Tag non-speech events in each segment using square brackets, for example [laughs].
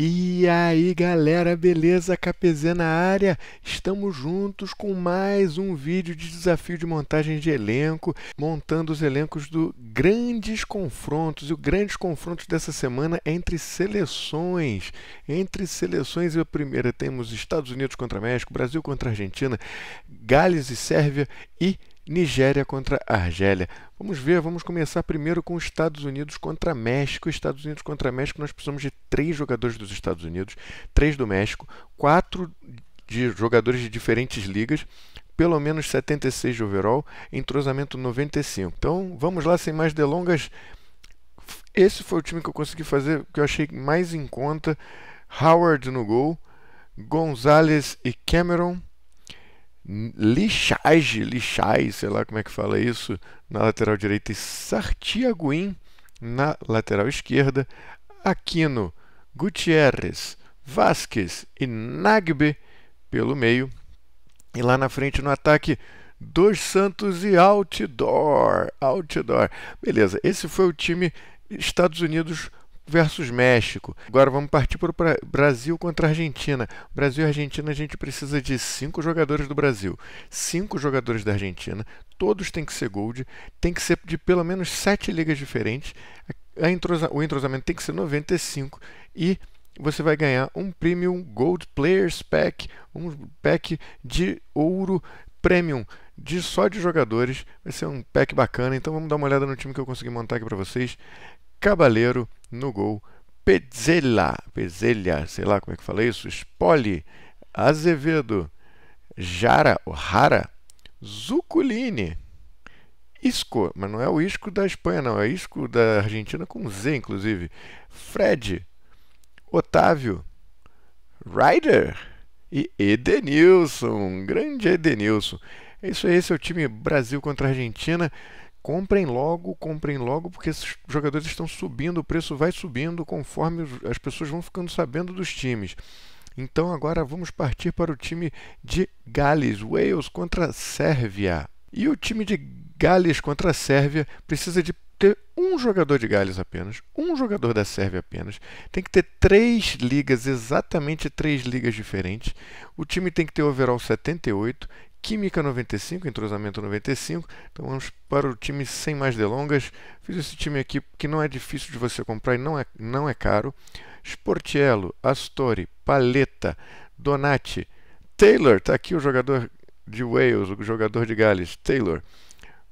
E aí galera, beleza? KPZ na área, estamos juntos com mais um vídeo de desafio de montagem de elenco, montando os elencos do Grandes Confrontos. E o Grandes Confrontos dessa semana é entre seleções. Entre seleções, e a primeira temos Estados Unidos contra México, Brasil contra Argentina, Gales e Sérvia e Nigéria contra Argélia. Vamos ver, vamos começar primeiro com Estados Unidos contra México. Estados Unidos contra México, nós precisamos de três jogadores dos Estados Unidos, três do México, quatro de jogadores de diferentes ligas, pelo menos 76 de overall, entrosamento 95. Então, vamos lá, sem mais delongas. Esse foi o time que eu consegui fazer, que eu achei mais em conta. Howard no gol, Gonzalez e Cameron. Lixage, Lixai, sei lá como é que fala isso, na lateral direita e Sartiaguin na lateral esquerda, Aquino, Gutierrez, Vasquez e Nagbe pelo meio. E lá na frente no ataque, Dos Santos e Outdoor. Outdoor. Beleza, esse foi o time Estados Unidos versus México. Agora vamos partir para o Brasil contra a Argentina. Brasil e Argentina, a gente precisa de cinco jogadores do Brasil, cinco jogadores da Argentina, todos têm que ser gold, tem que ser de pelo menos sete ligas diferentes. Entrosa, o entrosamento tem que ser 95 e você vai ganhar um Premium Gold Players Pack, um pack de ouro premium de só de jogadores. Vai ser um pack bacana. Então vamos dar uma olhada no time que eu consegui montar aqui para vocês. Cabaleiro no gol. Pezzella, Pezzella, sei lá como é que fala isso, Spoli, Azevedo, Jara, O Rara, Zuculini, Isco, mas não é o Isco da Espanha não, é Isco da Argentina com Z inclusive, Fred, Otávio, Ryder e Edenilson, grande Edenilson. É isso aí, esse é o time Brasil contra Argentina comprem logo, comprem logo, porque esses jogadores estão subindo, o preço vai subindo conforme as pessoas vão ficando sabendo dos times. Então agora vamos partir para o time de Gales, Wales contra Sérvia. E o time de Gales contra Sérvia precisa de ter um jogador de Gales apenas, um jogador da Sérvia apenas. Tem que ter três ligas, exatamente três ligas diferentes. O time tem que ter overall 78 Química 95, entrosamento 95. Então vamos para o time sem mais delongas. Fiz esse time aqui que não é difícil de você comprar e não é, não é caro. Sportiello, Astori, Paleta, Donati, Taylor, está aqui o jogador de Wales, o jogador de Gales, Taylor,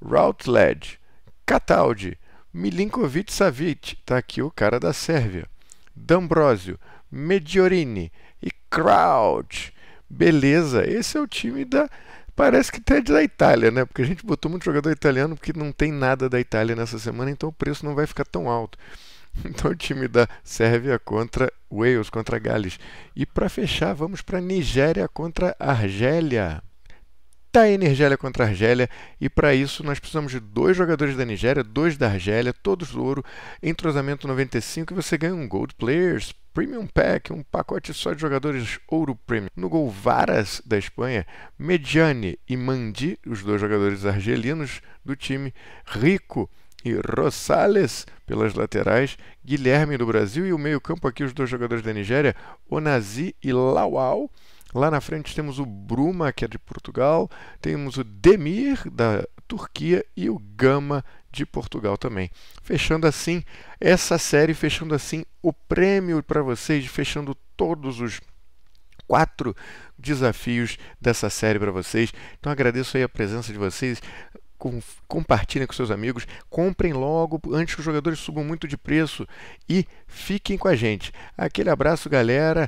Routledge, Cataldi, Milinkovic Savic, está aqui o cara da Sérvia, D'Ambrosio, Mediorini e Crouch. Beleza, esse é o time da. Parece que até da Itália, né? Porque a gente botou muito jogador italiano porque não tem nada da Itália nessa semana, então o preço não vai ficar tão alto. [laughs] Então o time da Sérvia contra Wales, contra Gales. E para fechar, vamos para Nigéria contra Argélia está aí Nigéria contra a Argélia e para isso nós precisamos de dois jogadores da Nigéria, dois da Argélia, todos do ouro, entrosamento 95 e você ganha um Gold Players Premium Pack, um pacote só de jogadores ouro premium. No gol Varas da Espanha, Mediani e Mandi, os dois jogadores argelinos do time, Rico e Rosales pelas laterais, Guilherme do Brasil e o meio-campo aqui os dois jogadores da Nigéria, Onazi e Lawal. Lá na frente temos o Bruma, que é de Portugal, temos o Demir, da Turquia, e o Gama, de Portugal também. Fechando assim essa série, fechando assim o prêmio para vocês, fechando todos os quatro desafios dessa série para vocês. Então agradeço aí a presença de vocês. compartilhem com seus amigos, comprem logo antes que os jogadores subam muito de preço e fiquem com a gente. Aquele abraço, galera.